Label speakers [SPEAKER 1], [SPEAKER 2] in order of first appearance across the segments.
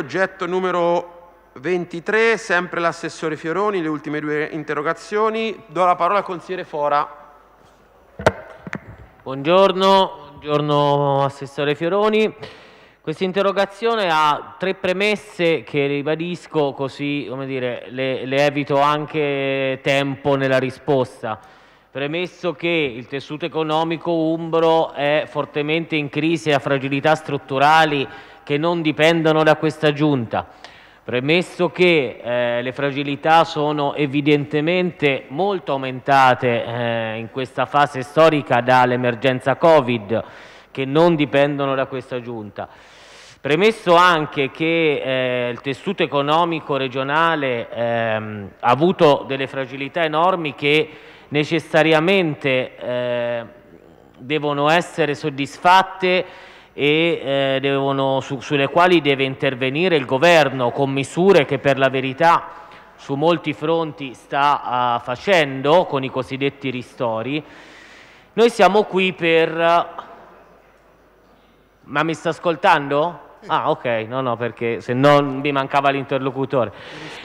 [SPEAKER 1] Oggetto numero 23, sempre l'assessore Fioroni, le ultime due interrogazioni. Do la parola al consigliere Fora. Buongiorno, buongiorno assessore Fioroni. Questa interrogazione ha tre premesse che ribadisco così come dire, le, le evito anche tempo nella risposta. Premesso che il tessuto economico umbro è fortemente in crisi e ha fragilità strutturali che non dipendono da questa giunta. Premesso che eh, le fragilità sono evidentemente molto aumentate eh, in questa fase storica dall'emergenza Covid, che non dipendono da questa giunta. Premesso anche che eh, il tessuto economico regionale ehm, ha avuto delle fragilità enormi che necessariamente eh, devono essere soddisfatte e eh, devono, su, sulle quali deve intervenire il governo con misure che per la verità su molti fronti sta uh, facendo con i cosiddetti ristori. Noi siamo qui per... Eh, ma mi sta ascoltando? Ah, ok, no, no, perché se no mi mancava l'interlocutore.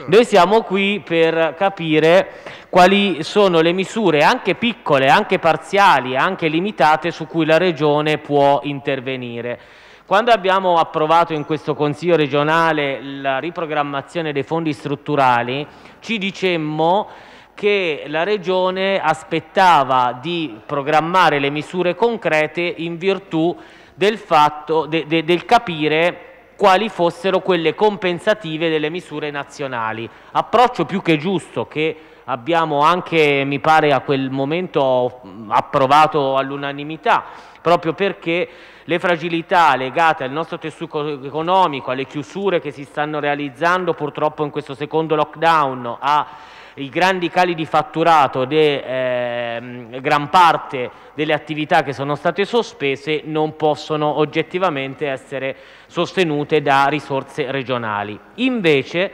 [SPEAKER 1] Noi siamo qui per capire quali sono le misure, anche piccole, anche parziali, anche limitate, su cui la Regione può intervenire. Quando abbiamo approvato in questo Consiglio regionale la riprogrammazione dei fondi strutturali, ci dicemmo che la Regione aspettava di programmare le misure concrete in virtù del fatto, de, de, del capire quali fossero quelle compensative delle misure nazionali. Approccio più che giusto che abbiamo anche, mi pare, a quel momento approvato all'unanimità, proprio perché le fragilità legate al nostro tessuto economico, alle chiusure che si stanno realizzando purtroppo in questo secondo lockdown, ai grandi cali di fatturato di eh, gran parte delle attività che sono state sospese, non possono oggettivamente essere sostenute da risorse regionali. Invece,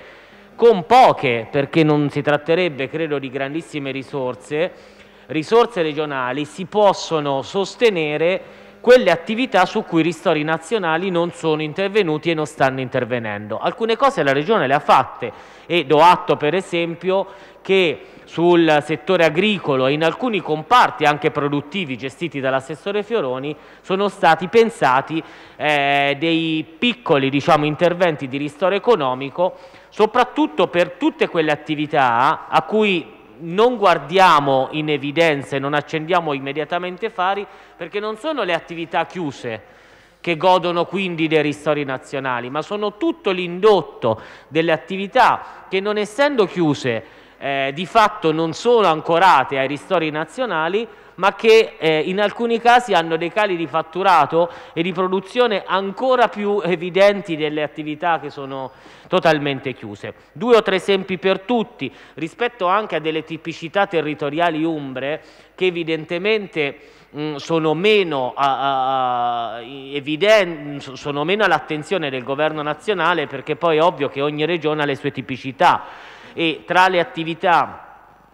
[SPEAKER 1] con poche, perché non si tratterebbe credo di grandissime risorse, risorse regionali si possono sostenere quelle attività su cui i ristori nazionali non sono intervenuti e non stanno intervenendo. Alcune cose la Regione le ha fatte e do atto per esempio che sul settore agricolo e in alcuni comparti anche produttivi gestiti dall'assessore Fioroni sono stati pensati eh, dei piccoli diciamo, interventi di ristoro economico soprattutto per tutte quelle attività a cui non guardiamo in evidenza e non accendiamo immediatamente fari perché non sono le attività chiuse che godono quindi dei ristori nazionali, ma sono tutto l'indotto delle attività che non essendo chiuse eh, di fatto non sono ancorate ai ristori nazionali ma che eh, in alcuni casi hanno dei cali di fatturato e di produzione ancora più evidenti delle attività che sono totalmente chiuse. Due o tre esempi per tutti, rispetto anche a delle tipicità territoriali umbre che evidentemente mm, sono, meno a, a, eviden sono meno all'attenzione del governo nazionale perché poi è ovvio che ogni regione ha le sue tipicità e tra le attività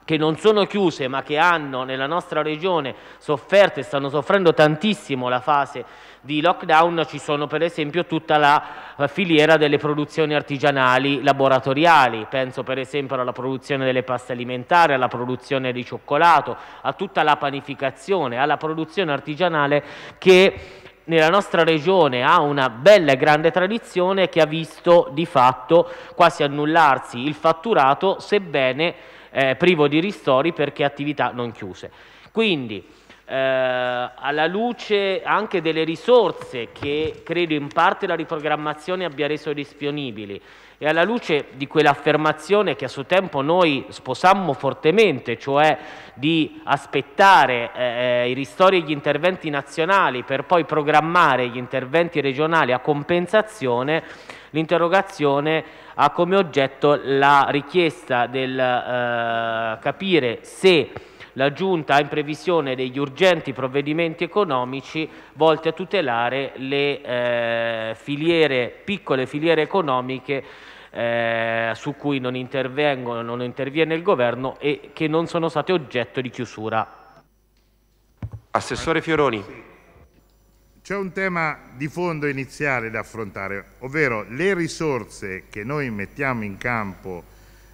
[SPEAKER 1] che non sono chiuse ma che hanno nella nostra regione sofferto e stanno soffrendo tantissimo la fase di lockdown ci sono per esempio tutta la eh, filiera delle produzioni artigianali laboratoriali, penso per esempio alla produzione delle paste alimentari, alla produzione di cioccolato, a tutta la panificazione, alla produzione artigianale che nella nostra regione ha una bella e grande tradizione che ha visto di fatto quasi annullarsi il fatturato sebbene eh, privo di ristori perché attività non chiuse. Quindi eh, alla luce anche delle risorse che credo in parte la riprogrammazione abbia reso disponibili e alla luce di quell'affermazione che a suo tempo noi sposammo fortemente, cioè di aspettare eh, i ristori e gli interventi nazionali per poi programmare gli interventi regionali a compensazione, l'interrogazione ha come oggetto la richiesta del eh, capire se la Giunta ha in previsione degli urgenti provvedimenti economici volti a tutelare le eh, filiere, piccole filiere economiche eh, su cui non, non interviene il governo e che non sono state oggetto di chiusura. Assessore Fioroni.
[SPEAKER 2] C'è un tema di fondo iniziale da affrontare, ovvero le risorse che noi mettiamo in campo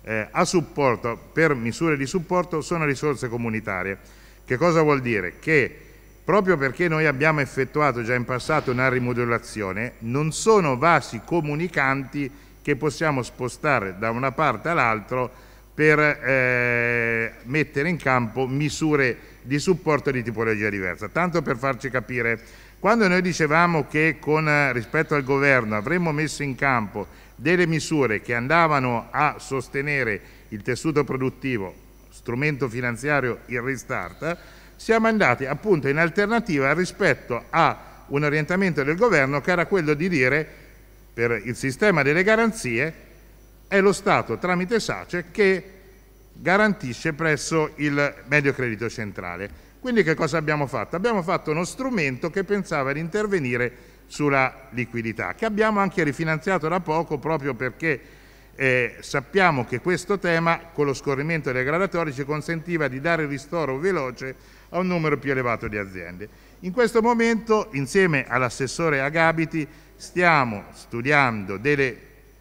[SPEAKER 2] eh, a supporto, per misure di supporto sono risorse comunitarie. Che cosa vuol dire? Che proprio perché noi abbiamo effettuato già in passato una rimodulazione, non sono vasi comunicanti che possiamo spostare da una parte all'altra per eh, mettere in campo misure di supporto di tipologia diversa. Tanto per farci capire, quando noi dicevamo che con, eh, rispetto al governo avremmo messo in campo delle misure che andavano a sostenere il tessuto produttivo, strumento finanziario il restart, siamo andati appunto in alternativa rispetto a un orientamento del governo che era quello di dire per il sistema delle garanzie è lo Stato tramite SACE che garantisce presso il medio credito centrale. Quindi che cosa abbiamo fatto? Abbiamo fatto uno strumento che pensava di intervenire sulla liquidità, che abbiamo anche rifinanziato da poco proprio perché eh, sappiamo che questo tema, con lo scorrimento dei gradatori, ci consentiva di dare ristoro veloce a un numero più elevato di aziende. In questo momento, insieme all'assessore Agabiti, stiamo studiando delle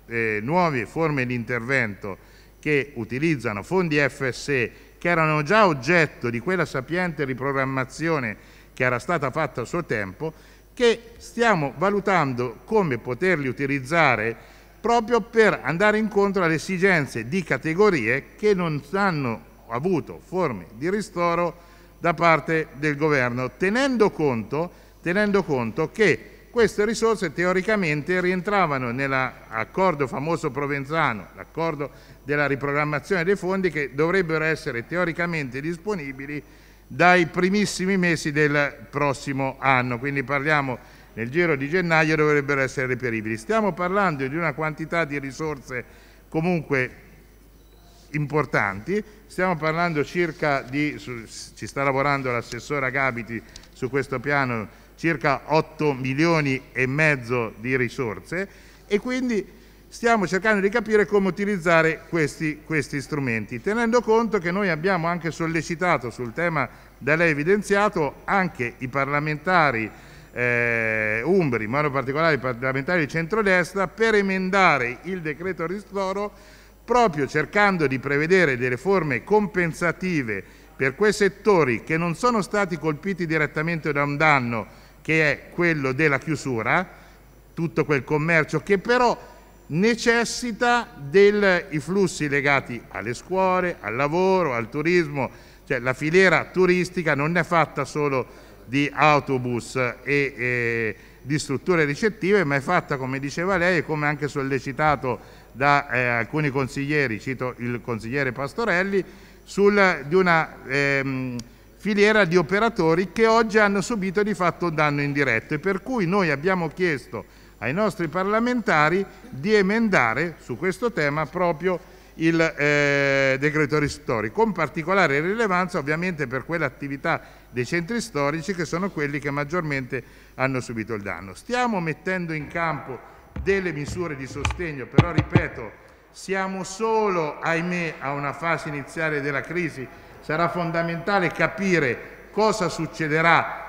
[SPEAKER 2] eh, nuove forme di intervento che utilizzano fondi FSE che erano già oggetto di quella sapiente riprogrammazione che era stata fatta a suo tempo che stiamo valutando come poterli utilizzare proprio per andare incontro alle esigenze di categorie che non hanno avuto forme di ristoro da parte del governo, tenendo conto, tenendo conto che queste risorse teoricamente rientravano nell'accordo famoso provenzano, l'accordo della riprogrammazione dei fondi che dovrebbero essere teoricamente disponibili dai primissimi mesi del prossimo anno, quindi parliamo nel giro di gennaio dovrebbero essere reperibili. Stiamo parlando di una quantità di risorse comunque importanti, stiamo parlando circa di, su, ci sta lavorando l'assessora Gabiti su questo piano, circa 8 milioni e mezzo di risorse e quindi stiamo cercando di capire come utilizzare questi, questi, strumenti, tenendo conto che noi abbiamo anche sollecitato sul tema da lei evidenziato anche i parlamentari eh, umbri, in modo particolare i parlamentari di centrodestra, per emendare il decreto ristoro proprio cercando di prevedere delle forme compensative per quei settori che non sono stati colpiti direttamente da un danno che è quello della chiusura, tutto quel commercio che però necessita dei flussi legati alle scuole, al lavoro, al turismo, cioè la filiera turistica non è fatta solo di autobus e, e di strutture ricettive, ma è fatta, come diceva lei, e come anche sollecitato da eh, alcuni consiglieri, cito il consigliere Pastorelli, sul, di una ehm, filiera di operatori che oggi hanno subito di fatto un danno indiretto e per cui noi abbiamo chiesto ai nostri parlamentari di emendare su questo tema proprio il eh, decreto ristori, con particolare rilevanza ovviamente per quell'attività dei centri storici che sono quelli che maggiormente hanno subito il danno. Stiamo mettendo in campo delle misure di sostegno, però ripeto, siamo solo, ahimè, a una fase iniziale della crisi, sarà fondamentale capire cosa succederà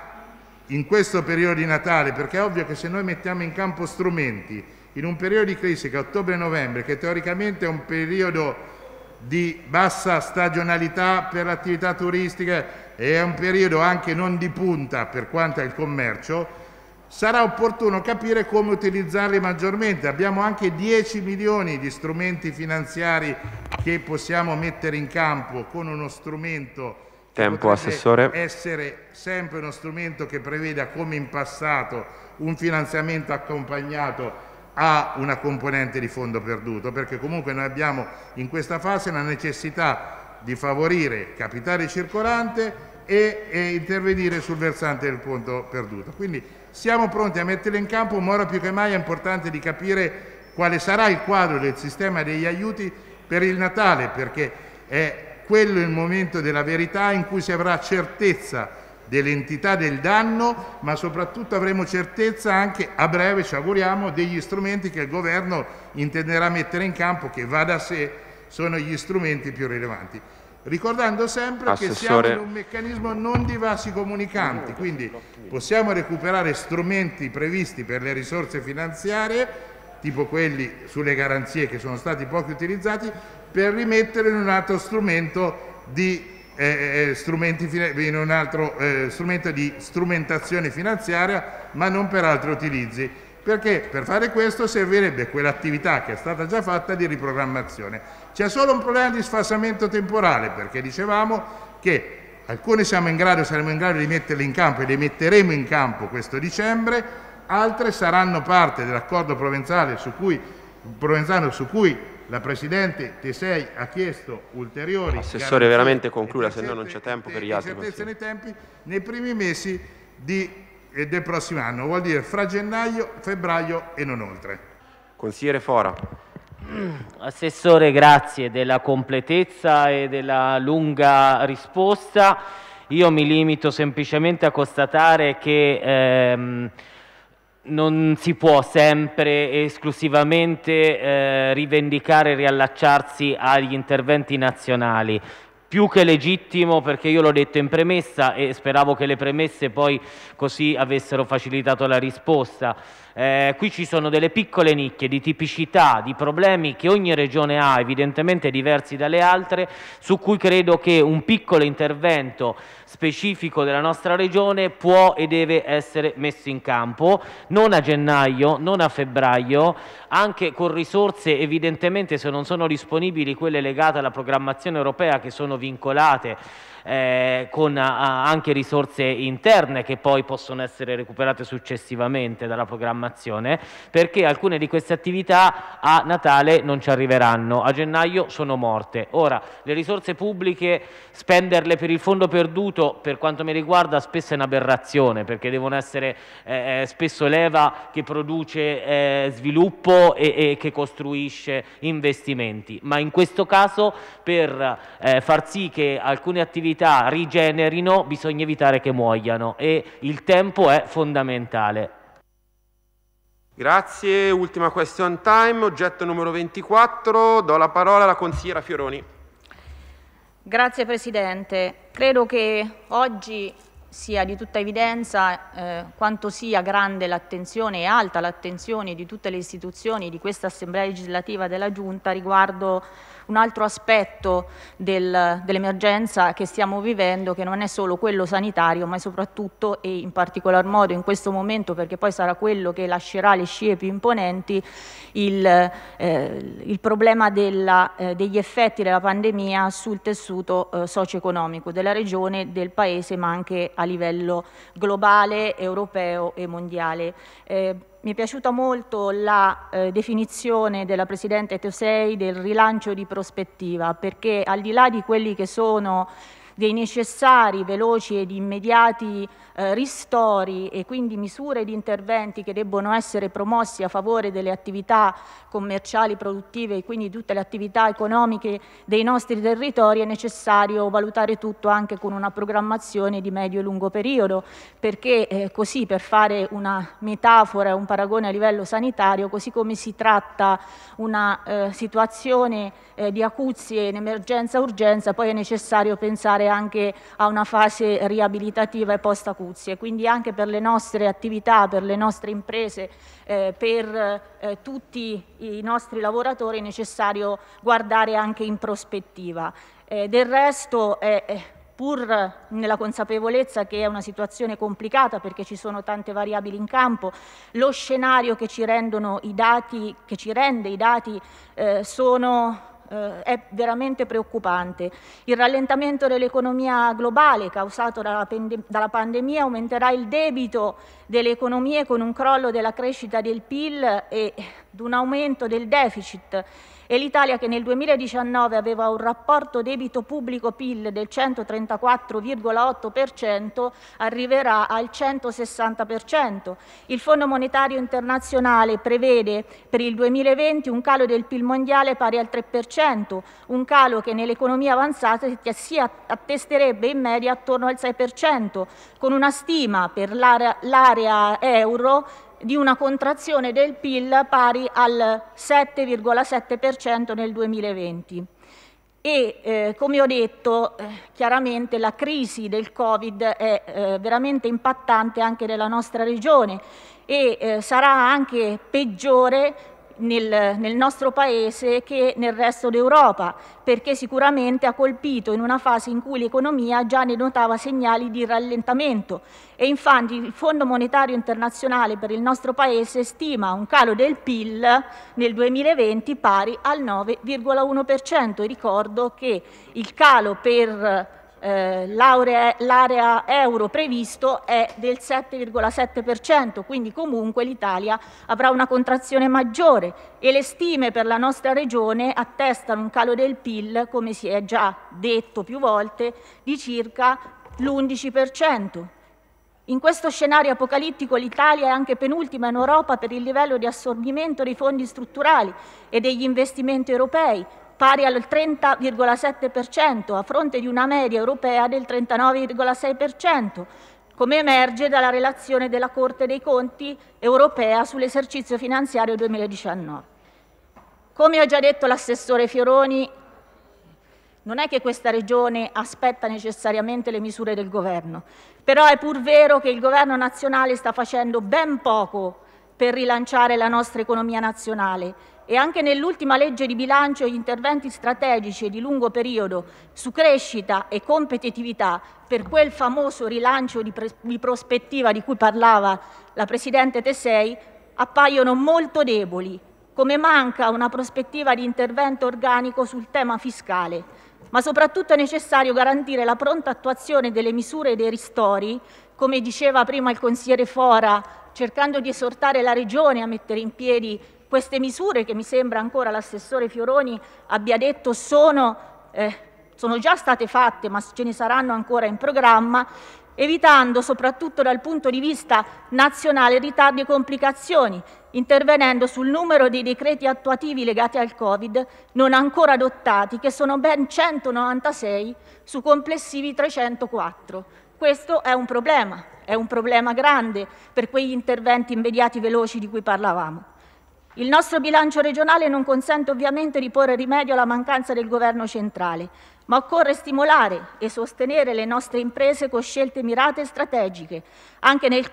[SPEAKER 2] in questo periodo di Natale, perché è ovvio che se noi mettiamo in campo strumenti in un periodo di crisi che è ottobre-novembre, che teoricamente è un periodo di bassa stagionalità per l'attività turistica e è un periodo anche non di punta per quanto il commercio, sarà opportuno capire come utilizzarli maggiormente. Abbiamo anche 10 milioni di strumenti finanziari che possiamo mettere in campo con uno strumento Tempo, Assessore. essere sempre uno strumento che preveda, come in passato, un finanziamento accompagnato a una componente di fondo perduto, perché comunque noi abbiamo in questa fase la necessità di favorire capitale circolante e, e, intervenire sul versante del fondo perduto. Quindi siamo pronti a mettere in campo, ma ora più che mai è importante di capire quale sarà il quadro del sistema degli aiuti per il Natale, perché è quello il momento della verità in cui si avrà certezza dell'entità del danno, ma soprattutto avremo certezza anche a breve, ci auguriamo, degli strumenti che il governo intenderà mettere in campo, che va da sé, sono gli strumenti più rilevanti. Ricordando sempre Assessore. che siamo in un meccanismo non di vasi comunicanti, quindi possiamo recuperare strumenti previsti per le risorse finanziarie, tipo quelli sulle garanzie che sono stati pochi utilizzati, per rimetterlo in un altro strumento di, eh, eh, eh in un altro, eh, strumento di strumentazione finanziaria, ma non per altri utilizzi perché per fare questo servirebbe quell'attività che è stata già fatta di riprogrammazione. C'è solo un problema di sfassamento temporale, perché dicevamo che alcune siamo in grado, saremo in grado di metterle in campo e le metteremo in campo questo dicembre, altre saranno parte dell'accordo provenzale su cui, provenzano su cui la Presidente Tesei ha chiesto ulteriori... Assessore, veramente concluda, se no non c'è tempo per gli altri. certezza nei tempi nei primi mesi di, eh, del prossimo anno, vuol dire fra gennaio, febbraio e non oltre.
[SPEAKER 1] Consigliere Fora. Assessore, grazie della completezza e della lunga risposta. Io mi limito semplicemente a constatare che... Ehm, non si può sempre e esclusivamente eh, rivendicare e riallacciarsi agli interventi nazionali. Più che legittimo, perché io l'ho detto in premessa e speravo che le premesse poi così avessero facilitato la risposta. Eh, qui ci sono delle piccole nicchie di tipicità, di problemi che ogni regione ha, evidentemente diversi dalle altre, su cui credo che un piccolo intervento specifico della nostra regione può e deve essere messo in campo, non a gennaio, non a febbraio, anche con risorse evidentemente se non sono disponibili quelle legate alla programmazione europea che sono vincolate eh, con a, anche risorse interne che poi possono essere recuperate successivamente dalla programmazione, perché alcune di queste attività a Natale non ci arriveranno, a gennaio sono morte. Ora, le risorse pubbliche, spenderle per il fondo perduto contenuto per quanto mi riguarda spesso è un'aberrazione perché devono essere eh, eh, spesso leva che produce eh, sviluppo e, e, che costruisce investimenti, ma in questo caso per eh, far sì che alcune attività rigenerino bisogna evitare che muoiano e il tempo è fondamentale. Grazie, ultima question time, oggetto numero 24, do la parola alla consigliera Fioroni.
[SPEAKER 3] Grazie Presidente. Credo che oggi sia di tutta evidenza eh, quanto sia grande l'attenzione e alta l'attenzione di tutte le istituzioni di questa Assemblea legislativa della Giunta riguardo un altro aspetto del, dell'emergenza che stiamo vivendo, che non è solo quello sanitario, ma soprattutto e in particolar modo in questo momento, perché poi sarà quello che lascerà le scie più imponenti, il, eh, il problema della, eh, degli effetti della pandemia sul tessuto eh, socio-economico della regione, del Paese, ma anche a livello globale, europeo e mondiale. Eh, mi è piaciuta molto la eh, definizione della Presidente Tosei del rilancio di prospettiva, perché al di là di quelli che sono dei necessari, veloci ed immediati eh, ristori e quindi misure di interventi che debbono essere promossi a favore delle attività commerciali, produttive e quindi tutte le attività economiche dei nostri territori, è necessario valutare tutto anche con una programmazione di medio e lungo periodo, perché eh, così per fare una metafora, un paragone a livello sanitario, così come si tratta una eh, situazione eh, di acuzie in emergenza-urgenza, poi è necessario pensare anche a una fase riabilitativa e post-acuzie. Quindi anche per le nostre attività, per le nostre imprese, eh, per eh, tutti i nostri lavoratori è necessario guardare anche in prospettiva. Eh, del resto pur nella consapevolezza che è una situazione complicata perché ci sono tante variabili in campo, lo scenario che ci, rendono i dati, che ci rende i dati eh, sono eh, è veramente preoccupante. Il rallentamento dell'economia globale causato dalla, pande- dalla pandemia aumenterà il debito delle economie con un crollo della crescita del PIL e eh, un aumento del deficit e l'Italia che nel 2019 aveva un rapporto debito pubblico-PIL del 134,8% arriverà al 160%. Il Fondo Monetario Internazionale prevede per il 2020 un calo del PIL mondiale pari al 3%, un calo che nell'economia avanzata si attesterebbe in media attorno al 6%, con una stima per l'area euro di una contrazione del PIL pari al 7,7% nel 2020. E eh, come ho detto, eh, chiaramente la crisi del Covid è eh, veramente impattante anche nella nostra regione e eh, sarà anche peggiore nel, nel, nostro paese che nel resto d'Europa, perché sicuramente ha colpito in una fase in cui l'economia già ne notava segnali di rallentamento e infatti il Fondo Monetario Internazionale per il nostro paese stima un calo del PIL nel 2020 pari al 9,1%. Ricordo che il calo per eh, l'area euro previsto è del 7,7%, quindi comunque l'Italia avrà una contrazione maggiore e le stime per la nostra regione attestano un calo del PIL, come si è già detto più volte, di circa l'11%. In questo scenario apocalittico l'Italia è anche penultima in Europa per il livello di assorbimento dei fondi strutturali e degli investimenti europei, pari al 30,7% a fronte di una media europea del 39,6%, come emerge dalla relazione della Corte dei Conti europea sull'esercizio finanziario 2019. Come ha già detto l'assessore Fioroni, non è che questa regione aspetta necessariamente le misure del governo, però è pur vero che il governo nazionale sta facendo ben poco per rilanciare la nostra economia nazionale e anche nell'ultima legge di bilancio gli interventi strategici di lungo periodo su crescita e competitività per quel famoso rilancio di, di prospettiva di cui parlava la Presidente Tesei appaiono molto deboli, come manca una prospettiva di intervento organico sul tema fiscale, ma soprattutto è necessario garantire la pronta attuazione delle misure e dei ristori, come diceva prima il consigliere Fora, cercando di esortare la Regione a mettere in piedi queste misure che mi sembra ancora l'assessore Fioroni abbia detto sono, eh, sono già state fatte ma ce ne saranno ancora in programma, evitando soprattutto dal punto di vista nazionale ritardi e complicazioni, intervenendo sul numero dei decreti attuativi legati al Covid non ancora adottati, che sono ben 196 su complessivi 304. Questo è un problema, è un problema grande per quegli interventi immediati veloci di cui parlavamo. Il nostro bilancio regionale non consente ovviamente di porre rimedio alla mancanza del governo centrale, ma occorre stimolare e sostenere le nostre imprese con scelte mirate e strategiche, anche nel,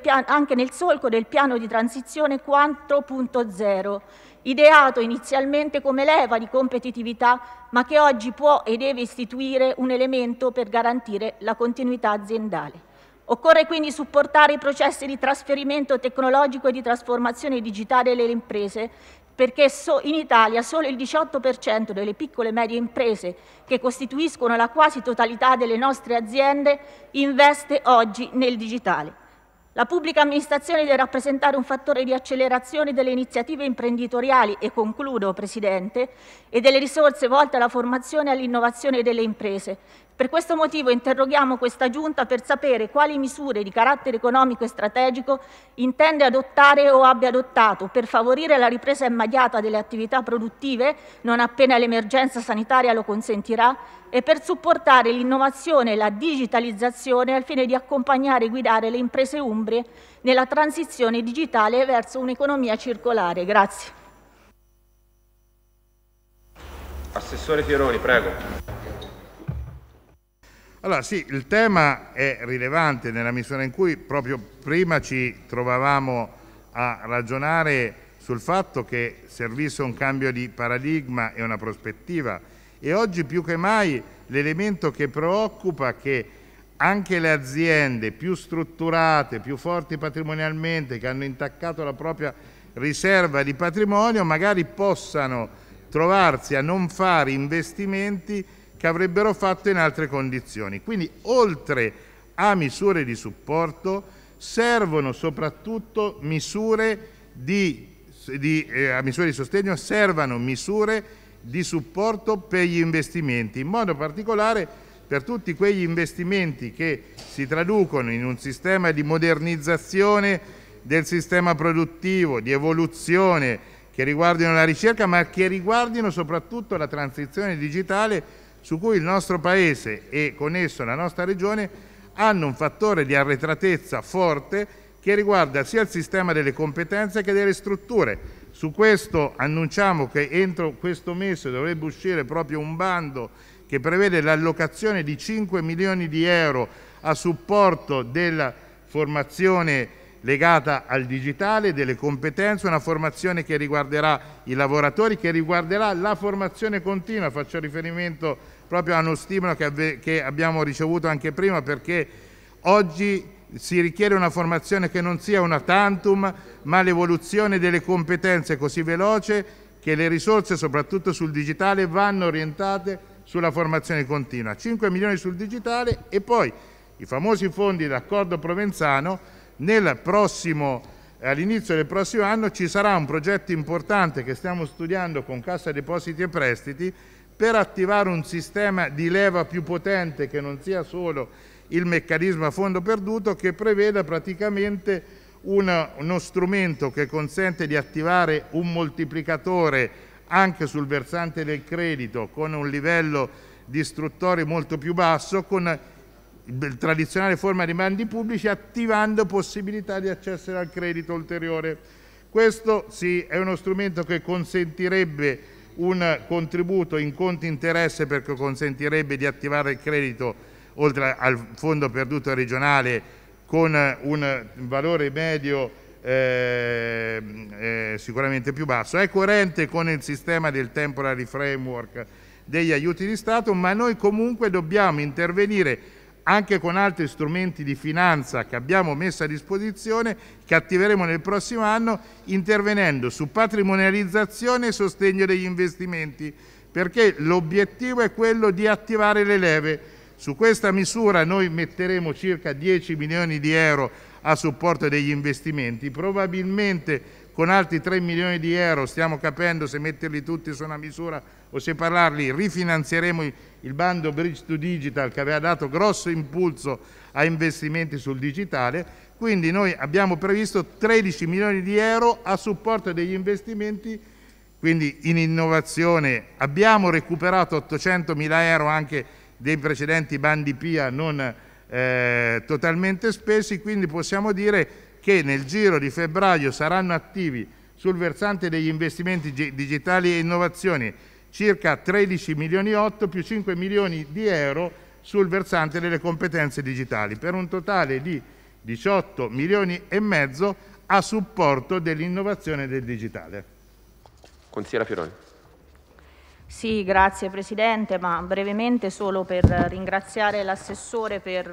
[SPEAKER 3] piano, anche nel solco del piano di transizione 4.0, ideato inizialmente come leva di competitività, ma che oggi può e deve istituire un elemento per garantire la continuità aziendale. Occorre quindi supportare i processi di trasferimento tecnologico e di trasformazione digitale delle imprese, perché in Italia solo il 18% delle piccole e medie imprese, che costituiscono la quasi totalità delle nostre aziende, investe oggi nel digitale. La pubblica amministrazione deve rappresentare un fattore di accelerazione delle iniziative imprenditoriali e concludo, Presidente, e delle risorse volte alla formazione e all'innovazione delle imprese, per questo motivo interroghiamo questa Giunta per sapere quali misure di carattere economico e strategico intende adottare o abbia adottato per favorire la ripresa immediata delle attività produttive, non appena l'emergenza sanitaria lo consentirà, e per supportare l'innovazione e la digitalizzazione al fine di accompagnare e guidare le imprese umbre nella transizione digitale verso un'economia circolare. Grazie.
[SPEAKER 2] Assessore Fieroni, prego. Allora sì, il tema è rilevante nella misura in cui proprio prima ci trovavamo a ragionare sul fatto che servisse un cambio di paradigma e una prospettiva e oggi più che mai l'elemento che preoccupa è che anche le aziende più strutturate, più forti patrimonialmente, che hanno intaccato la propria riserva di patrimonio, magari possano trovarsi a non fare investimenti che avrebbero fatto in altre condizioni. Quindi oltre a misure di supporto servono soprattutto misure di, di, eh, a misure di sostegno servono misure di supporto per gli investimenti, in modo particolare per tutti quegli investimenti che si traducono in un sistema di modernizzazione del sistema produttivo, di evoluzione che riguardino la ricerca, ma che riguardino soprattutto la transizione digitale su cui il nostro Paese e con esso la nostra Regione hanno un fattore di arretratezza forte che riguarda sia il sistema delle competenze che delle strutture. Su questo annunciamo che entro questo mese dovrebbe uscire proprio un bando che prevede l'allocazione di 5 milioni di euro a supporto della formazione legata al digitale, delle competenze, una formazione che riguarderà i lavoratori, che riguarderà la formazione continua. Faccio riferimento proprio a uno stimolo che, che abbiamo ricevuto anche prima perché oggi si richiede una formazione che non sia una tantum, ma l'evoluzione delle competenze così veloce che le risorse, soprattutto sul digitale, vanno orientate sulla formazione continua. 5 milioni sul digitale e poi i famosi fondi d'accordo provenzano all'inizio del prossimo anno ci sarà un progetto importante che stiamo studiando con Cassa Depositi e Prestiti per attivare un sistema di leva più potente che non sia solo il meccanismo a fondo perduto che preveda praticamente una, uno strumento che consente di attivare un moltiplicatore anche sul versante del credito con un livello di istruttori molto più basso, con tradizionale forma di mandi pubblici attivando possibilità di accesso al credito ulteriore. Questo sì, è uno strumento che consentirebbe un contributo in conti interesse perché consentirebbe di attivare il credito oltre al fondo perduto regionale con un valore medio eh, eh, sicuramente più basso. È coerente con il sistema del temporary framework degli aiuti di Stato, ma noi comunque dobbiamo intervenire anche con altri strumenti di finanza che abbiamo messo a disposizione, che attiveremo nel prossimo anno, intervenendo su patrimonializzazione e sostegno degli investimenti, perché l'obiettivo è quello di attivare le leve. Su questa misura noi metteremo circa 10 milioni di euro a supporto degli investimenti, probabilmente con altri 3 milioni di euro, stiamo capendo se metterli tutti su una misura o separarli, rifinanzieremo il bando Bridge to Digital che aveva dato grosso impulso a investimenti sul digitale, quindi noi abbiamo previsto 13 milioni di euro a supporto degli investimenti quindi in innovazione abbiamo recuperato 800 mila euro anche dei precedenti bandi PIA non eh, totalmente spesi, quindi possiamo dire che nel giro di febbraio saranno attivi sul versante degli investimenti digitali e innovazioni circa 13 milioni 8 più 5 milioni di euro sul versante delle competenze digitali, per un totale di 18 milioni e mezzo a supporto dell'innovazione del digitale.
[SPEAKER 3] Consigliera Fioroni. Sì, grazie Presidente, ma brevemente solo per ringraziare l'assessore per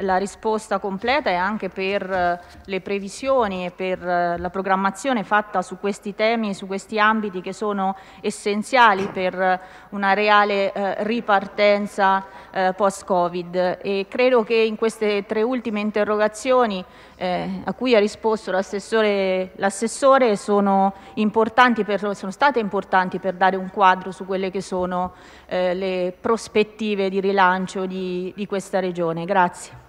[SPEAKER 3] la risposta completa e anche per eh, le previsioni e per eh, la programmazione fatta su questi temi, e su questi ambiti che sono essenziali per eh, una reale eh, ripartenza eh, post-Covid. E credo che in queste tre ultime interrogazioni eh, a cui ha risposto l'assessore, l'assessore sono, per, sono, state importanti per dare un quadro su quelle che sono le prospettive di rilancio di, di questa regione. Grazie.